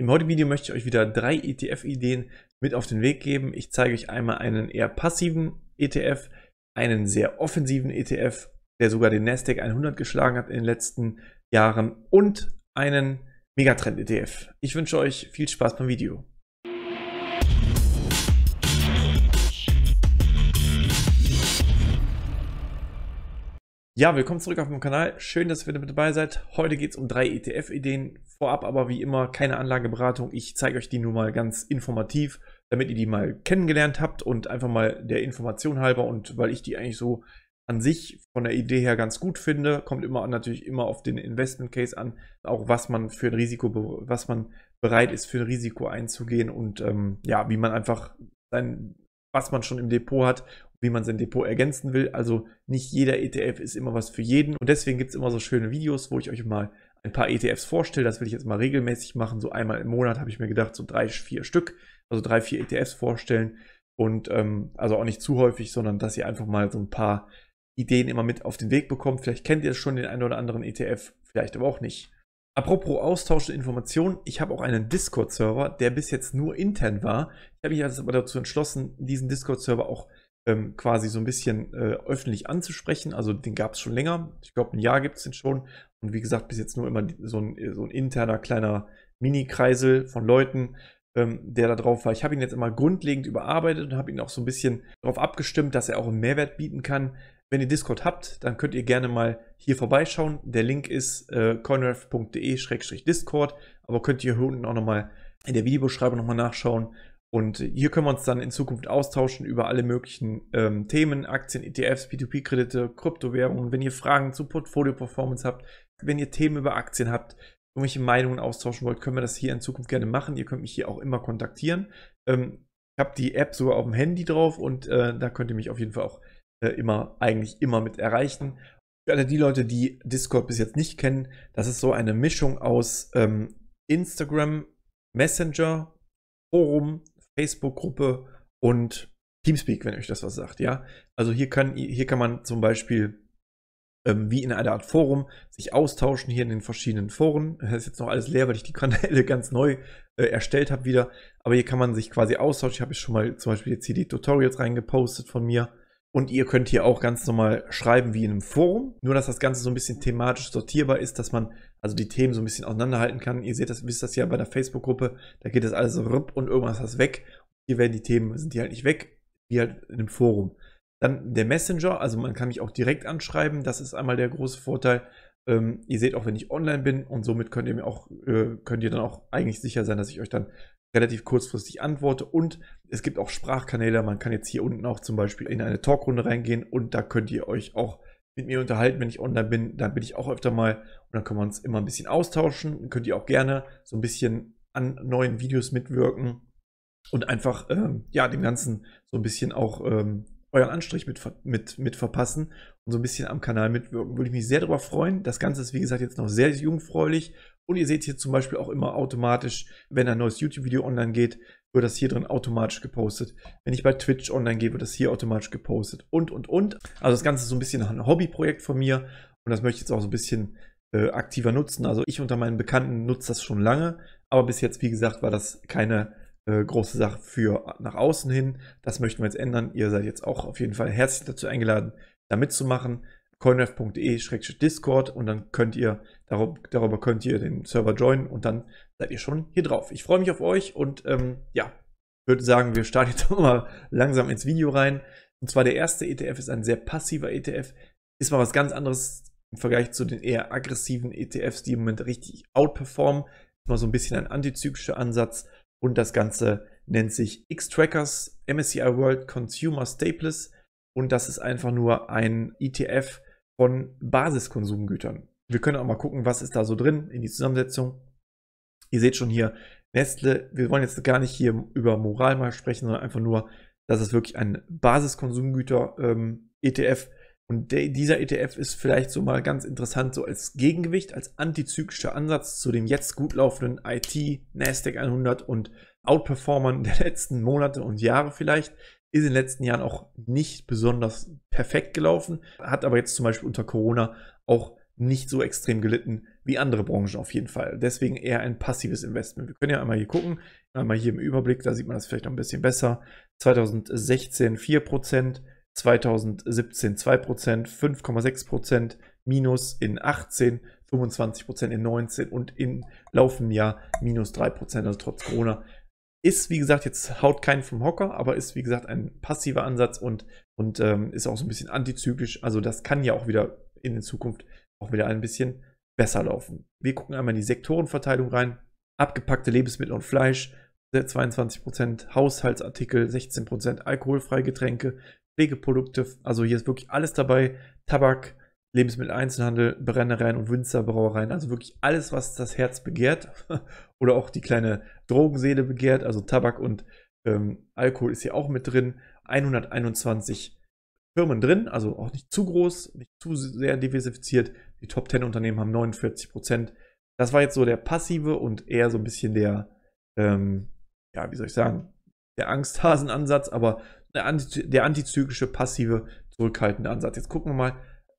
Im heutigen Video möchte ich euch wieder drei ETF-Ideen mit auf den Weg geben. Ich zeige euch einmal einen eher passiven ETF, einen sehr offensiven ETF, der sogar den Nasdaq 100 geschlagen hat in den letzten Jahren und einen Megatrend-ETF. Ich wünsche euch viel Spaß beim Video. Ja, willkommen zurück auf dem Kanal. Schön, dass ihr wieder mit dabei seid. Heute geht es um drei ETF-Ideen. Vorab aber wie immer keine Anlageberatung. Ich zeige euch die nur mal ganz informativ, damit ihr die mal kennengelernt habt und einfach mal der Information halber und weil ich die eigentlich so an sich von der Idee her ganz gut finde. Kommt immer natürlich immer auf den Investment Case an, auch was man für ein Risiko, was man bereit ist für ein Risiko einzugehen und ähm, ja, wie man einfach sein was man schon im Depot hat, wie man sein Depot ergänzen will. Also nicht jeder ETF ist immer was für jeden. Und deswegen gibt es immer so schöne Videos, wo ich euch mal ein paar ETFs vorstelle. Das will ich jetzt mal regelmäßig machen. So einmal im Monat habe ich mir gedacht, so drei, vier Stück, also drei, vier ETFs vorstellen. Und ähm, also auch nicht zu häufig, sondern dass ihr einfach mal so ein paar Ideen immer mit auf den Weg bekommt. Vielleicht kennt ihr schon den einen oder anderen ETF, vielleicht aber auch nicht. Apropos Austausch und Informationen, ich habe auch einen Discord-Server, der bis jetzt nur intern war. Ich habe mich jetzt aber dazu entschlossen, diesen Discord-Server auch ähm, quasi so ein bisschen äh, öffentlich anzusprechen. Also den gab es schon länger. Ich glaube, ein Jahr gibt es den schon. Und wie gesagt, bis jetzt nur immer so ein, so ein interner kleiner Mini-Kreisel von Leuten, ähm, der da drauf war. Ich habe ihn jetzt immer grundlegend überarbeitet und habe ihn auch so ein bisschen darauf abgestimmt, dass er auch einen Mehrwert bieten kann. Wenn ihr Discord habt, dann könnt ihr gerne mal hier vorbeischauen. Der Link ist äh, coinref.de-discord, aber könnt ihr hier unten auch nochmal in der Videobeschreibung nochmal nachschauen. Und hier können wir uns dann in Zukunft austauschen über alle möglichen ähm, Themen, Aktien, ETFs, P2P-Kredite, Kryptowährungen. Wenn ihr Fragen zu Portfolio-Performance habt, wenn ihr Themen über Aktien habt, irgendwelche Meinungen austauschen wollt, können wir das hier in Zukunft gerne machen. Ihr könnt mich hier auch immer kontaktieren. Ähm, ich habe die App sogar auf dem Handy drauf und äh, da könnt ihr mich auf jeden Fall auch äh, immer, eigentlich immer mit erreichen. Für alle die Leute, die Discord bis jetzt nicht kennen, das ist so eine Mischung aus ähm, Instagram, Messenger, Forum, Facebook-Gruppe und Teamspeak, wenn euch das was sagt, ja. Also hier kann, hier kann man zum Beispiel ähm, wie in einer Art Forum sich austauschen hier in den verschiedenen Foren. Das ist jetzt noch alles leer, weil ich die Kanäle ganz neu äh, erstellt habe wieder. Aber hier kann man sich quasi austauschen. Ich habe schon mal zum Beispiel jetzt hier die Tutorials reingepostet von mir. Und ihr könnt hier auch ganz normal schreiben wie in einem Forum. Nur, dass das Ganze so ein bisschen thematisch sortierbar ist, dass man also die Themen so ein bisschen auseinanderhalten kann. Ihr seht das, wisst das ja bei der Facebook-Gruppe. Da geht das alles so und irgendwas ist das weg. Hier werden die Themen, sind die halt nicht weg, wie halt in einem Forum. Dann der Messenger, also man kann mich auch direkt anschreiben, das ist einmal der große Vorteil. Ähm, ihr seht auch, wenn ich online bin und somit könnt ihr mir auch, äh, könnt ihr dann auch eigentlich sicher sein, dass ich euch dann relativ kurzfristig antworte. Und es gibt auch Sprachkanäle, man kann jetzt hier unten auch zum Beispiel in eine Talkrunde reingehen und da könnt ihr euch auch mit mir unterhalten, wenn ich online bin. Da bin ich auch öfter mal und dann können wir uns immer ein bisschen austauschen. Dann könnt ihr auch gerne so ein bisschen an neuen Videos mitwirken und einfach ähm, ja dem Ganzen so ein bisschen auch ähm, euren Anstrich mit, mit, mit verpassen und so ein bisschen am Kanal mitwirken. Würde ich mich sehr darüber freuen. Das Ganze ist, wie gesagt, jetzt noch sehr jungfräulich. Und ihr seht hier zum Beispiel auch immer automatisch, wenn ein neues YouTube-Video online geht, wird das hier drin automatisch gepostet. Wenn ich bei Twitch online gehe, wird das hier automatisch gepostet. Und, und, und. Also das Ganze ist so ein bisschen ein Hobbyprojekt von mir. Und das möchte ich jetzt auch so ein bisschen äh, aktiver nutzen. Also ich unter meinen Bekannten nutze das schon lange. Aber bis jetzt, wie gesagt, war das keine äh, große Sache für nach außen hin. Das möchten wir jetzt ändern. Ihr seid jetzt auch auf jeden Fall herzlich dazu eingeladen, da mitzumachen. coinref.de-discord und dann könnt ihr, darüber, darüber könnt ihr den Server joinen und dann seid ihr schon hier drauf. Ich freue mich auf euch und ähm, ja, würde sagen, wir starten jetzt mal langsam ins Video rein. Und zwar der erste ETF ist ein sehr passiver ETF. Ist mal was ganz anderes im Vergleich zu den eher aggressiven ETFs, die im Moment richtig outperformen. Ist mal so ein bisschen ein antizyklischer Ansatz. Und das Ganze nennt sich X-Trackers MSCI World Consumer Staples. Und das ist einfach nur ein ETF von Basiskonsumgütern. Wir können auch mal gucken, was ist da so drin in die Zusammensetzung. Ihr seht schon hier Nestle. Wir wollen jetzt gar nicht hier über Moral mal sprechen, sondern einfach nur, dass es wirklich ein Basiskonsumgüter ähm, ETF und der, dieser ETF ist vielleicht so mal ganz interessant, so als Gegengewicht, als antizyklischer Ansatz zu den jetzt gut laufenden IT, NASDAQ 100 und Outperformern der letzten Monate und Jahre vielleicht. Ist in den letzten Jahren auch nicht besonders perfekt gelaufen, hat aber jetzt zum Beispiel unter Corona auch nicht so extrem gelitten wie andere Branchen auf jeden Fall. Deswegen eher ein passives Investment. Wir können ja einmal hier gucken, einmal hier im Überblick, da sieht man das vielleicht noch ein bisschen besser. 2016 4%, 2017 2%, 5,6% minus in 18, 25% in 19 und im laufenden Jahr minus 3%, also trotz Corona. Ist, wie gesagt, jetzt haut keinen vom Hocker, aber ist, wie gesagt, ein passiver Ansatz und, und ähm, ist auch so ein bisschen antizyklisch. Also das kann ja auch wieder in der Zukunft auch wieder ein bisschen besser laufen. Wir gucken einmal in die Sektorenverteilung rein. Abgepackte Lebensmittel und Fleisch, 22%, Haushaltsartikel, 16%, alkoholfreie Getränke, Pflegeprodukte, also hier ist wirklich alles dabei, Tabak, Lebensmittel, Einzelhandel, Brennereien und Winzerbrauereien, also wirklich alles, was das Herz begehrt oder auch die kleine Drogenseele begehrt, also Tabak und ähm, Alkohol ist hier auch mit drin, 121 Firmen drin, also auch nicht zu groß, nicht zu sehr diversifiziert. Die Top 10 Unternehmen haben 49 Prozent. Das war jetzt so der passive und eher so ein bisschen der, ähm, ja, wie soll ich sagen, der Angsthasenansatz, aber der antizyklische, passive, zurückhaltende Ansatz. Jetzt gucken wir mal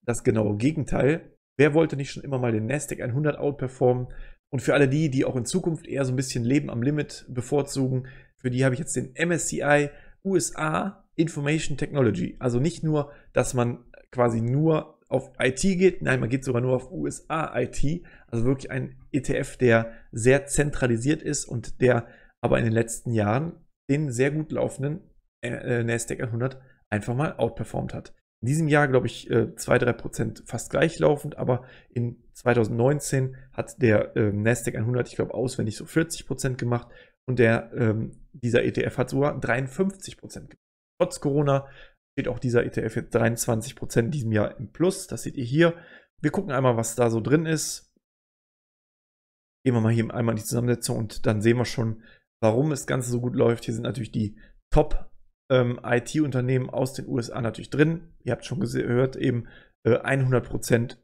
das genaue Gegenteil. Wer wollte nicht schon immer mal den Nasdaq 100 outperformen? Und für alle die, die auch in Zukunft eher so ein bisschen Leben am Limit bevorzugen, für die habe ich jetzt den MSCI USA Information Technology. Also nicht nur, dass man quasi nur auf IT geht, nein, man geht sogar nur auf USA IT. Also wirklich ein ETF, der sehr zentralisiert ist und der aber in den letzten Jahren den sehr gut laufenden äh, äh, NASDAQ 100 einfach mal outperformed hat. In diesem Jahr, glaube ich, 2-3% äh, fast gleichlaufend, aber in 2019 hat der ähm, NASDAQ 100, ich glaube, auswendig so 40% gemacht und der, ähm, dieser ETF hat sogar 53% gemacht. Trotz Corona steht auch dieser ETF jetzt 23% in diesem Jahr im Plus, das seht ihr hier. Wir gucken einmal, was da so drin ist. Gehen wir mal hier einmal in die Zusammensetzung und dann sehen wir schon, warum das Ganze so gut läuft. Hier sind natürlich die Top ähm, IT-Unternehmen aus den USA natürlich drin. Ihr habt schon gehört, eben äh, 100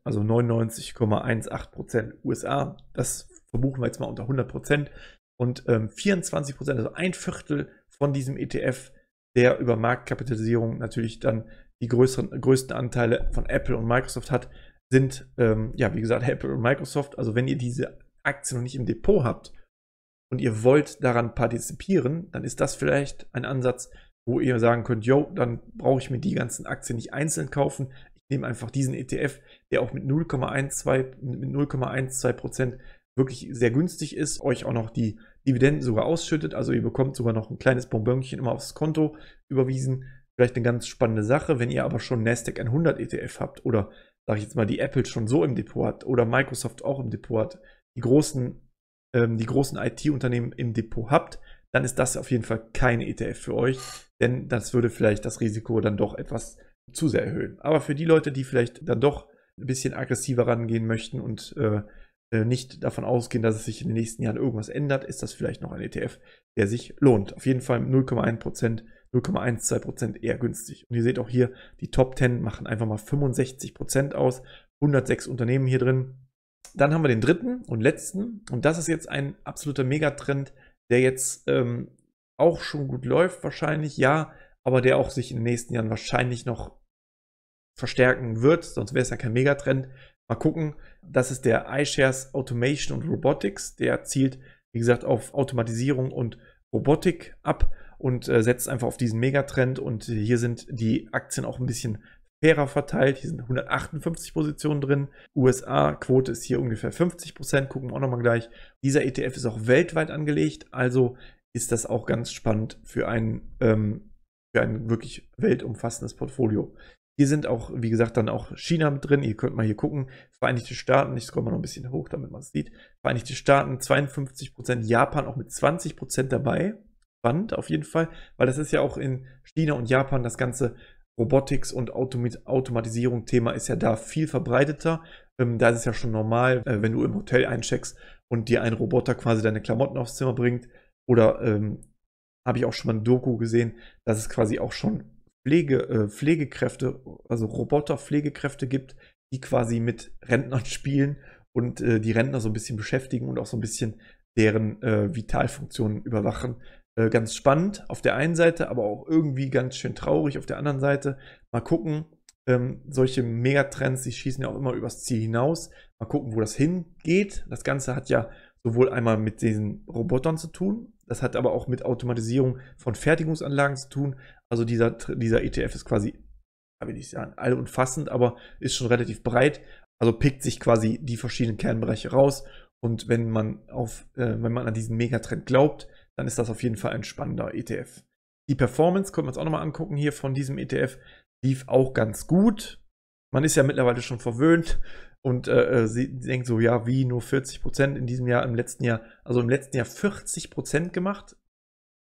also 99,18 USA. Das verbuchen wir jetzt mal unter 100 Und ähm, 24 also ein Viertel von diesem ETF, der über Marktkapitalisierung natürlich dann die größeren, größten Anteile von Apple und Microsoft hat, sind, ähm, ja, wie gesagt, Apple und Microsoft. Also wenn ihr diese Aktien noch nicht im Depot habt und ihr wollt daran partizipieren, dann ist das vielleicht ein Ansatz, wo ihr sagen könnt, yo, dann brauche ich mir die ganzen Aktien nicht einzeln kaufen. Ich nehme einfach diesen ETF, der auch mit 0,12 mit 0,12 wirklich sehr günstig ist, euch auch noch die Dividenden sogar ausschüttet. Also ihr bekommt sogar noch ein kleines Bonbonchen immer aufs Konto überwiesen. Vielleicht eine ganz spannende Sache, wenn ihr aber schon Nasdaq 100 ETF habt oder sage ich jetzt mal die Apple schon so im Depot hat oder Microsoft auch im Depot hat, die großen, ähm, die großen IT-Unternehmen im Depot habt, dann ist das auf jeden Fall kein ETF für euch denn das würde vielleicht das Risiko dann doch etwas zu sehr erhöhen. Aber für die Leute, die vielleicht dann doch ein bisschen aggressiver rangehen möchten und äh, äh nicht davon ausgehen, dass es sich in den nächsten Jahren irgendwas ändert, ist das vielleicht noch ein ETF, der sich lohnt. Auf jeden Fall 0,1%, 0,12% eher günstig. Und ihr seht auch hier, die Top 10 machen einfach mal 65% aus, 106 Unternehmen hier drin. Dann haben wir den dritten und letzten, und das ist jetzt ein absoluter Megatrend, der jetzt ähm, auch schon gut läuft, wahrscheinlich, ja, aber der auch sich in den nächsten Jahren wahrscheinlich noch verstärken wird, sonst wäre es ja kein Megatrend. Mal gucken, das ist der iShares Automation und Robotics, der zielt, wie gesagt, auf Automatisierung und Robotik ab und äh, setzt einfach auf diesen Megatrend und äh, hier sind die Aktien auch ein bisschen fairer verteilt. Hier sind 158 Positionen drin. USA-Quote ist hier ungefähr 50 Prozent. Gucken wir auch nochmal gleich. Dieser ETF ist auch weltweit angelegt. Also ist das auch ganz spannend für ein, ähm, für ein wirklich weltumfassendes Portfolio. Hier sind auch, wie gesagt, dann auch China mit drin. Ihr könnt mal hier gucken. Vereinigte Staaten, ich scroll mal noch ein bisschen hoch, damit man es sieht. Vereinigte Staaten 52%, Japan auch mit 20% dabei. Spannend auf jeden Fall, weil das ist ja auch in China und Japan das ganze Robotics und Automatisierung Thema ist ja da viel verbreiteter. Ähm, da ist es ja schon normal, äh, wenn du im Hotel eincheckst und dir ein Roboter quasi deine Klamotten aufs Zimmer bringt, oder ähm, habe ich auch schon mal ein Doku gesehen, dass es quasi auch schon Pflege, äh, Pflegekräfte, also Roboter-Pflegekräfte gibt, die quasi mit Rentnern spielen und äh, die Rentner so ein bisschen beschäftigen und auch so ein bisschen deren äh, Vitalfunktionen überwachen. Äh, ganz spannend auf der einen Seite, aber auch irgendwie ganz schön traurig auf der anderen Seite. Mal gucken, ähm, solche Megatrends, die schießen ja auch immer übers Ziel hinaus. Mal gucken, wo das hingeht. Das Ganze hat ja sowohl einmal mit diesen Robotern zu tun, das hat aber auch mit Automatisierung von Fertigungsanlagen zu tun. Also dieser, dieser ETF ist quasi, da will ich sagen, allumfassend, aber ist schon relativ breit. Also pickt sich quasi die verschiedenen Kernbereiche raus. Und wenn man auf, äh, wenn man an diesen Megatrend glaubt, dann ist das auf jeden Fall ein spannender ETF. Die Performance können wir uns auch nochmal angucken hier von diesem ETF. Lief auch ganz gut. Man ist ja mittlerweile schon verwöhnt. Und äh, äh, sie denkt so, ja, wie nur 40 Prozent in diesem Jahr, im letzten Jahr, also im letzten Jahr 40 Prozent gemacht.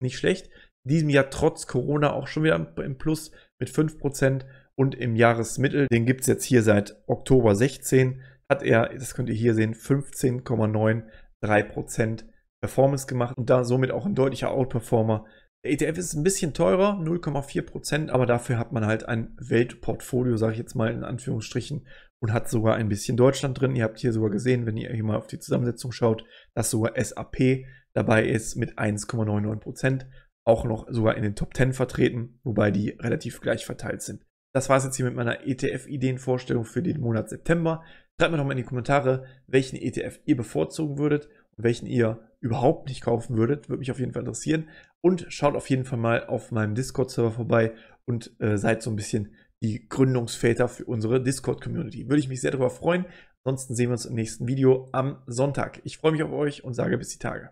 Nicht schlecht. In diesem Jahr trotz Corona auch schon wieder im Plus mit 5 Prozent. Und im Jahresmittel, den gibt es jetzt hier seit Oktober 16, hat er, das könnt ihr hier sehen, 15,93 Prozent Performance gemacht und da somit auch ein deutlicher Outperformer. Der ETF ist ein bisschen teurer, 0,4%, aber dafür hat man halt ein Weltportfolio, sage ich jetzt mal in Anführungsstrichen, und hat sogar ein bisschen Deutschland drin. Ihr habt hier sogar gesehen, wenn ihr hier mal auf die Zusammensetzung schaut, dass sogar SAP dabei ist mit 1,99%, Prozent auch noch sogar in den Top 10 vertreten, wobei die relativ gleich verteilt sind. Das war es jetzt hier mit meiner ETF-Ideenvorstellung für den Monat September. Schreibt mir doch mal in die Kommentare, welchen ETF ihr bevorzugen würdet und welchen ihr überhaupt nicht kaufen würdet. Würde mich auf jeden Fall interessieren. Und schaut auf jeden Fall mal auf meinem Discord-Server vorbei und äh, seid so ein bisschen die Gründungsväter für unsere Discord-Community. Würde ich mich sehr darüber freuen. Ansonsten sehen wir uns im nächsten Video am Sonntag. Ich freue mich auf euch und sage bis die Tage.